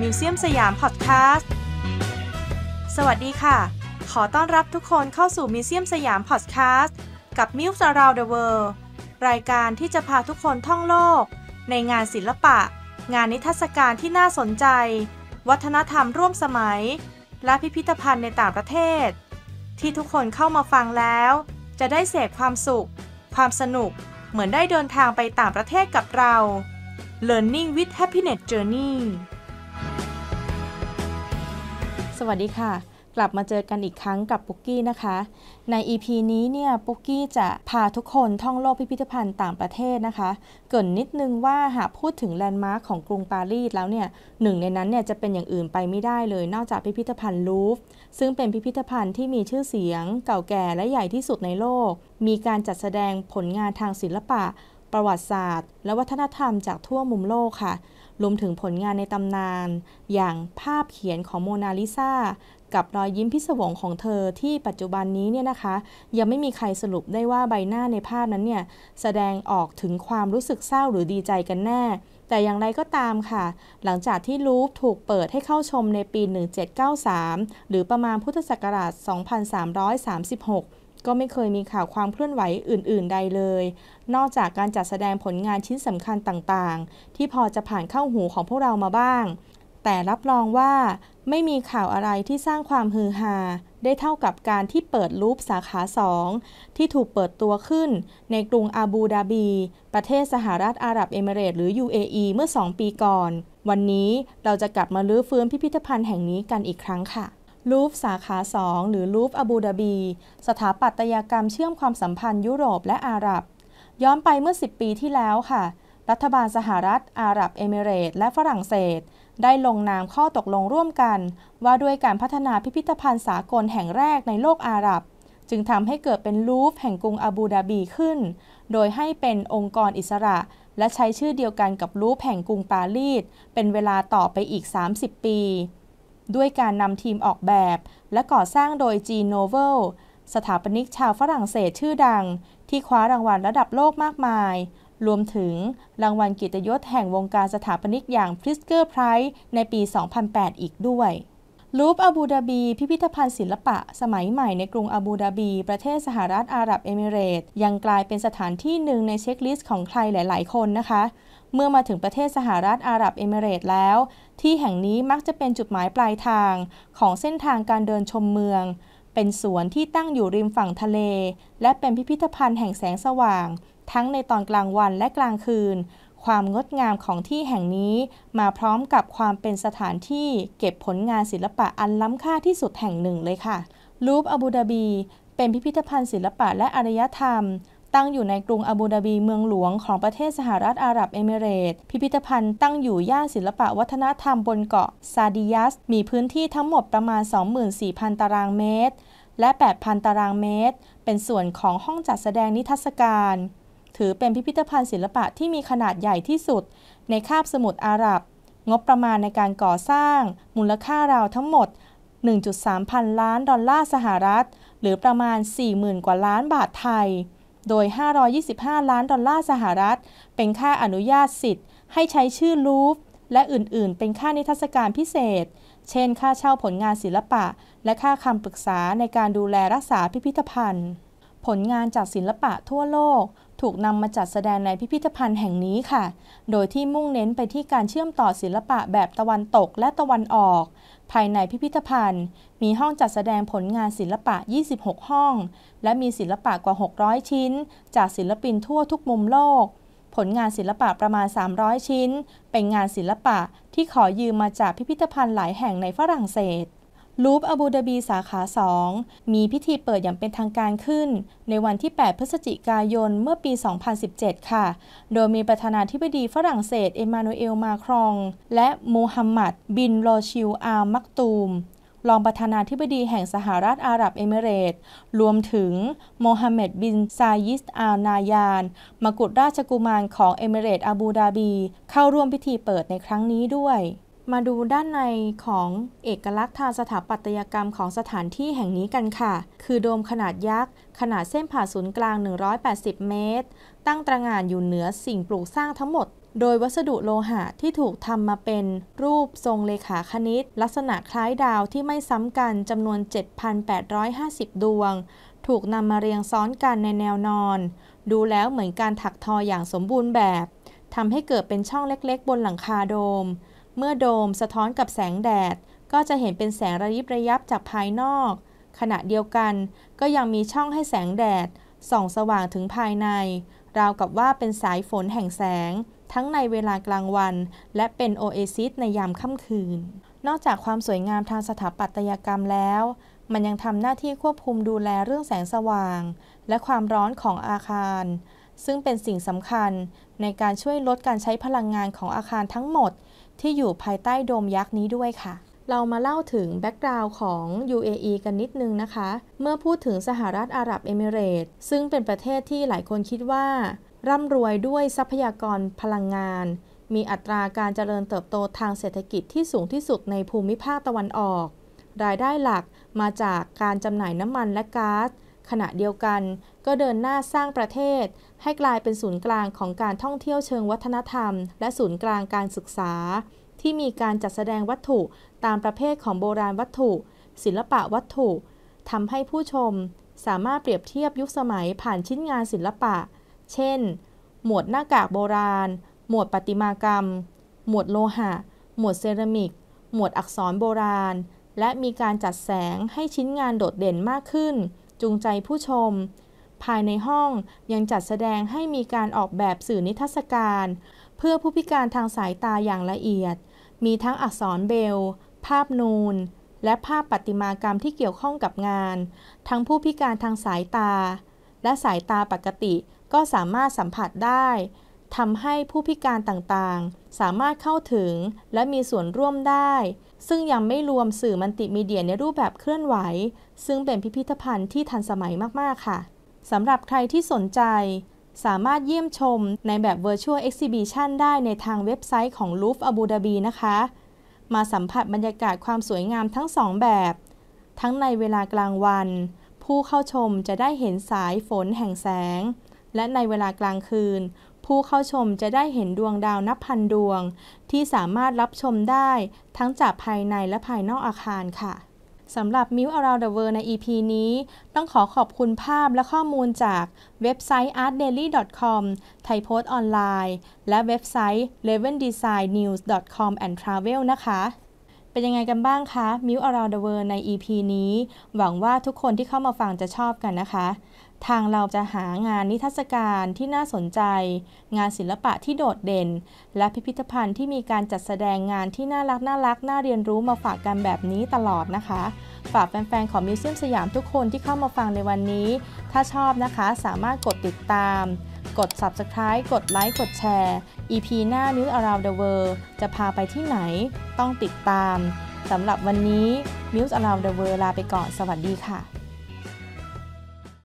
มิวเซียมสยามพอดแคสต์ สวัสดีค่ะ ขอต้อนรับทุกคนเข้าสู่มิวเซียมสยามพอดแคสต์ กับมิวส์ Around the World รายการที่จะพาทุกคนท่องโลก ในงานศิลปะ งานนิทรรศการที่น่าสนใจ วัฒนธรรมร่วมสมัย และพิพิธภัณฑ์ในต่างประเทศ ที่ทุกคนเข้ามาฟังแล้ว จะได้เสพความสุข ความสนุกเหมือนได้เดินทางไปต่างประเทศกับเรา Learning with Happiness Journey สวัสดีค่ะ กลับมาเจอกันอีกครั้งกับปุ๊กกี้นะคะ ใน EP นี้เนี่ย ปุ๊กกี้จะพาทุกคนท่องโลกพิพิธภัณฑ์ต่างประเทศนะคะ เกินนิดนึงว่าหากพูดถึงแลนด์มาร์คของกรุงปารีสแล้วเนี่ย หนึ่งในนั้นเนี่ยจะเป็นอย่างอื่นไปไม่ได้เลย นอกจากพิพิธภัณฑ์ลูฟ ซึ่งเป็นพิพิธภัณฑ์ที่มีชื่อเสียงเก่าแก่และใหญ่ที่สุดในโลก มีการจัดแสดงผลงานทางศิลปะประวัติศาสตร์และวัฒนธรรมจากทั่วมุมโลกค่ะ รวมถึงผลงานในตำนาน อย่างภาพเขียนของโมนาลิซากับรอยยิ้มพิศวงของเธอที่ปัจจุบันนี้เนี่ยนะคะ ยังไม่มีใครสรุปได้ว่าใบหน้าในภาพนั้นเนี่ย แสดงออกถึงความรู้สึกเศร้าหรือดีใจกันแน่ แต่อย่างไรก็ตามค่ะ หลังจากที่ลูฟถูกเปิดให้เข้าชมในปี 1793 หรือประมาณพุทธศักราช 2336ก็ไม่เคยมีข่าวความเคลื่อนไหวอื่น ๆ ใดเลย นอกจากการจัดแสดงผลงานชิ้นสำคัญต่างๆ ที่พอจะผ่านเข้าหูของพวกเรามาบ้าง แต่รับรองว่า ไม่มีข่าวอะไรที่สร้างความฮือฮาได้เท่ากับการที่เปิดลูปสาขาสองที่ถูกเปิดตัวขึ้น ในกรุงอาบูดาบี ประเทศสหรัฐอาหรับเอมิเรตหรือ UAE เมื่อ 2 ปีก่อน วันนี้เราจะกลับมาลื้อฟื้นพิพิธภัณฑ์แห่งนี้กันอีกครั้งค่ะลูฟสาขา 2 หรือลูฟอาบูดาบีสถาปัตยกรรมเชื่อมความสัมพันธ์ ยุโรปและอาหรับ ย้อนไปเมื่อ 10 ปีที่แล้วค่ะ รัฐบาลสหรัฐ อาหรับเอมิเรต และฝรั่งเศส ได้ลงนามข้อตกลงร่วมกัน ว่าด้วยการพัฒนาพิพิธภัณฑ์สากลแห่งแรกในโลกอาหรับ จึงทำให้เกิดเป็นลูฟแห่งกรุงอาบูดาบีขึ้นโดยให้เป็นองค์กรอิสระ และใช้ชื่อเดียวกันกับลูฟแห่งกรุงปารีสเป็นเวลาต่อไปอีก 30 ปีด้วยการนำทีมออกแบบ และก่อสร้างโดย g ีโนเวลสถาปนิกชาวฝรั่งเศสชื่อดัง ที่คว้ารางวัลระดับโลกมากมาย รวมถึงรางวัลกิตยศแห่งวงการสถาปนิกอย่างพริสเกอร์ไพรส์ในปี 2008 อีกด้วยลูปอาบูดาบีพิพิธภัณฑ์ศิลปะสมัยใหม่ในกรุงอาบูดาบีประเทศสหรัฐอาหรับเอมิเรตยังกลายเป็นสถานที่หนึ่งในเช็คลิสต์ของใครหลาย ๆ คนนะคะ เมื่อมาถึงประเทศสหรัฐอาหรับเอมิเรตแล้ว ที่แห่งนี้มักจะเป็นจุดหมายปลายทาง ของเส้นทางการเดินชมเมือง เป็นสวนที่ตั้งอยู่ริมฝั่งทะเล และเป็นพิพิธภัณฑ์แห่งแสงสว่าง ทั้งในตอนกลางวันและกลางคืนความงดงามของที่แห่งนี้มาพร้อมกับความเป็นสถานที่เก็บผลงานศิลปะอันล้ำค่าที่สุดแห่งหนึ่งเลยค่ะลูฟอาบูดาบีเป็นพิพิธภัณฑ์ศิลปะและอารยธรรม ตั้งอยู่ในกรุงอาบูดาบีเมืองหลวงของประเทศสหรัฐอาหรับเอมิเรต พิพิธภัณฑ์ตั้งอยู่ย่านศิลปะวัฒนธรรมบนเกาะซาดิยัส มีพื้นที่ทั้งหมดประมาณ 24,000 ตารางเมตร และ 8,000 ตารางเมตร เป็นส่วนของห้องจัดแสดงนิทรรศการถือเป็นพิพิธภัณฑ์ศิลปะที่มีขนาดใหญ่ที่สุดในคาบสมุทรอาหรับ งบประมาณในการก่อสร้างมูลค่าราวทั้งหมด 1.3พันล้านดอลลาร์สหรัฐ หรือประมาณ 40,000กว่าล้านบาทไทย โดย 525 ล้านดอลลาร์สหรัฐ เป็นค่าอนุญาตสิทธิ์ให้ใช้ชื่อลูฟ และอื่นๆ เป็นค่านิทรรศการพิเศษ เช่น ค่าเช่าผลงานศิลปะ และค่าคำปรึกษาในการดูแลรักษาพิพิธภัณฑ์ ผลงานจากศิลปะทั่วโลกถูกนำมาจัดแสดงในพิพิธภัณฑ์แห่งนี้ค่ะ โดยที่มุ่งเน้นไปที่การเชื่อมต่อศิลปะแบบตะวันตกและตะวันออก ภายในพิพิธภัณฑ์ มีห้องจัดแสดงผลงานศิลปะ 26 ห้อง และมีศิลปะกว่า 600 ชิ้นจากศิลปินทั่วทุกมุมโลก ผลงานศิลปะประมาณ 300 ชิ้น เป็นงานศิลปะที่ขอยืมมาจากพิพิธภัณฑ์หลายแห่งในฝรั่งเศสลูฟอาบูดาบีสาขา 2 มีพิธีเปิดอย่างเป็นทางการขึ้น ในวันที่ 8 พฤศจิกายนเมื่อปี 2017 ค่ะ โดยมีประธานาธิบดีฝรั่งเศสเอมานูเอลมาครองและมูฮัมหมัดบินโรชิลอามักตูมรองประธานาธิบดีแห่งสหรัฐอาหรับเอมิเรต รวมถึงโมฮัมเหม็ดบินซายิสอานายาน มกุฎราชกุมารของเอมิเรตอาบูดาบี เข้าร่วมพิธีเปิดในครั้งนี้ด้วยมาดูด้านในของเอกลักษณ์ทางสถาปัตยกรรมของสถานที่แห่งนี้กันค่ะ คือโดมขนาดยักษ์ ขนาดเส้นผ่าศูนย์กลาง 180 เมตร ตั้งตระหง่านอยู่เหนือสิ่งปลูกสร้างทั้งหมด โดยวัสดุโลหะที่ถูกทำมาเป็น รูปทรงเลขาคณิต ลักษณะคล้ายดาวที่ไม่ซ้ำกันจำนวน 7,850 ดวง ถูกนำมาเรียงซ้อนกันในแนวนอน ดูแล้วเหมือนการถักทออย่างสมบูรณ์แบบทำให้เกิดเป็นช่องเล็กๆ บนหลังคาโดมเมื่อโดมสะท้อนกับแสงแดด ก็จะเห็นเป็นแสงระยิบระยับจากภายนอก ขณะเดียวกันก็ยังมีช่องให้แสงแดดส่อง สว่างถึงภายในราวกับว่าเป็นสายฝนแห่งแสง ทั้งในเวลากลางวัน และเป็นโอเอซิสในยามค่ำคืน นอกจากความสวยงามทางสถาปัตยกรรมแล้ว มันยังทำหน้าที่ควบคุมดูแลเรื่องแสงสว่าง และความร้อนของอาคาร ซึ่งเป็นสิ่งสำคัญในการช่วยลดการใช้พลังงานของอาคารทั้งหมดที่อยู่ภายใต้โดมยักษ์นี้ด้วยค่ะ เรามาเล่าถึงแบ็กกราวน์ของ UAE กันนิดนึงนะคะ เมื่อพูดถึงสหรัฐอาหรับเอมิเรต ซึ่งเป็นประเทศที่หลายคนคิดว่า ร่ำรวยด้วยทรัพยากรพลังงาน มีอัตราการเจริญเติบโตทางเศรษฐกิจที่สูงที่สุดในภูมิภาคตะวันออก รายได้หลักมาจากการจำหน่ายน้ำมันและกา๊าซขณะเดียวกันก็เดินหน้าสร้างประเทศ ให้กลายเป็นศูนย์กลางของการท่องเที่ยวเชิงวัฒนธรรม และศูนย์กลางการศึกษา ที่มีการจัดแสดงวัตถุตามประเภทของโบราณวัตถุ ศิลปะวัตถุทำให้ผู้ชมสามารถเปรียบเทียบยุคสมัยผ่านชิ้นงานศิลปะ เช่น หมวดหน้ากากโบราณ หมวดปฏติมากรรม หมวดโลหะ หมวดเซรามิก หมวดอักษรโบราณ และมีการจัดแสงให้ชิ้นงานโดดเด่นมากขึ้นจูงใจผู้ชม ภายในห้องยังจัดแสดงให้มีการออกแบบสื่อนิทรรศการ เพื่อผู้พิการทางสายตาอย่างละเอียด มีทั้งอักษรเบล ภาพนูน และภาพปฏิมากรรมที่เกี่ยวข้องกับงาน ทั้งผู้พิการทางสายตาและสายตาปกติก็สามารถสัมผัสได้ทำให้ผู้พิการต่างๆ สามารถเข้าถึงและมีส่วนร่วมได้ซึ่งยังไม่รวมสื่อมัลติมีเดียในรูปแบบเคลื่อนไหว ซึ่งเป็นพิพิธภัณฑ์ที่ทันสมัยมาก ๆ ค่ะสำหรับใครที่สนใจ สามารถเยี่ยมชมในแบบ Virtual Exhibition ได้ในทางเว็บไซต์ของ Louvre Abu Dhabi นะคะ มาสัมผัสบรรยากาศความสวยงามทั้งสองแบบ ทั้งในเวลากลางวัน ผู้เข้าชมจะได้เห็นสายฝนแห่งแสง และในเวลากลางคืนผู้เข้าชมจะได้เห็นดวงดาวนับพันดวง ที่สามารถรับชมได้ทั้งจากภายในและภายนอกอาคารค่ะสำหรับมิวอาราวเดอะเวอร์ใน EP นี้ ต้องขอขอบคุณภาพและข้อมูลจากเว็บไซต์ artdaily.com ไทยโพสต์ออนไลน์ และเว็บไซต์ levendesignnews.com and travel นะคะเป็นยังไงกันบ้างคะมิวอาราวเดเวอร์ใน EP นี้ หวังว่าทุกคนที่เข้ามาฟังจะชอบกันนะคะ ทางเราจะหางานนิทรรศการที่น่าสนใจ งานศิลปะที่โดดเด่น และพิพิธภัณฑ์ที่มีการจัดแสดงงานที่น่ารักน่ารัก น่าเรียนรู้มาฝากกันแบบนี้ตลอดนะคะ ฝากแฟนๆของมิวเซียมสยามทุกคนที่เข้ามาฟังในวันนี้ ถ้าชอบนะคะสามารถกดติดตามกด subscribe กดไลค์กดแชร์ EP หน้า News Around the World จะพาไปที่ไหน ต้องติดตาม สำหรับวันนี้ News Around the World ลาไปก่อนสวัสดีค่ะ